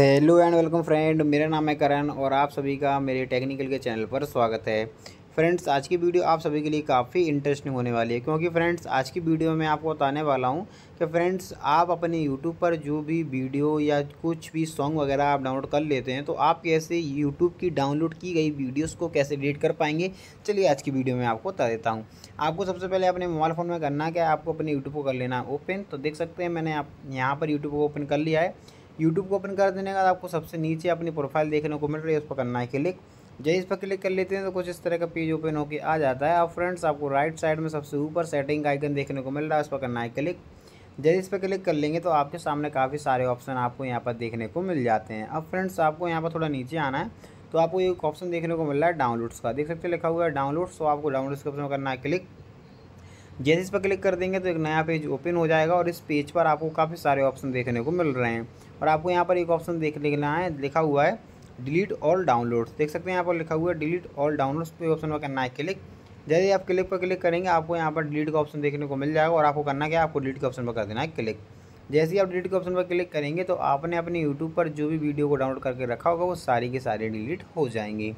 hello and welcome friend मेरा नाम है करण और आप सभी का मेरे टेक्निकल के चैनल पर स्वागत है फ्रेंड्स आज की वीडियो आप सभी के लिए काफ़ी इंटरेस्टिंग होने वाली है क्योंकि फ्रेंड्स आज की वीडियो में आपको बताने वाला हूं कि फ्रेंड्स आप अपने यूट्यूब पर जो भी वीडियो या कुछ भी सॉन्ग वगैरह आप डाउनलोड कर लेते हैं तो आप कैसे यूट्यूब की डाउनलोड की गई वीडियोस को कैसे डिलीट कर पाएंगे चलिए आज की वीडियो में आपको बता देता हूँ आपको सबसे पहले अपने मोबाइल फ़ोन में करना क्या आपको अपने यूट्यूब को कर लेना ओपन तो देख सकते हैं मैंने आप यहाँ पर यूट्यूब को ओपन कर लिया है यूट्यूब को ओपन कर देने के बाद आपको सबसे नीचे अपनी प्रोफाइल देखने को मिल रही है उस पर करना है क्लिक जब इस पर क्लिक कर लेते हैं तो कुछ इस तरह का पेज ओपन होकर आ जाता है अब फ्रेंड्स आपको राइट साइड में सबसे ऊपर सेटिंग का आइकन देखने को मिल रहा है उस पर करना है क्लिक जब इस पर क्लिक कर लेंगे तो आपके सामने काफ़ी सारे ऑप्शन आपको यहाँ पर देखने को मिल जाते हैं अब फ्रेंड्स आपको यहाँ पर थोड़ा नीचे आना है तो आपको एक ऑप्शन देखने को मिल रहा है डाउनलोड्स का देख सकते लिखा हुआ है डाउनलोड्स तो आपको डाउनलोड्स के ऑप्शन करना है क्लिक जैसे इस पर क्लिक कर देंगे तो एक नया पेज ओपन हो जाएगा और इस पेज पर आपको काफ़ी सारे ऑप्शन देखने को मिल रहे हैं और आपको यहाँ पर एक ऑप्शन देख लेना है लिखा हुआ है डिलीट ऑल डाउनलोड्स देख सकते हैं यहाँ पर लिखा हुआ है डिलीट ऑल डाउनलोड्स पे तो ऑप्शन पर करना है क्लिक जैसे ही आप क्लिक पर क्लिक करेंगे आपको यहाँ पर डिलीट का ऑप्शन देखने को मिल जाएगा और आपको करना क्या आपको डिलीट के ऑप्शन पर कर देना है क्लिक जैसे ही आप डिलीट के ऑप्शन पर क्लिक करेंगे तो आपने अपने यूट्यूब पर जो भी वीडियो को डाउनलोड करके रखा होगा वो सारी के सारी डिलीट हो जाएंगी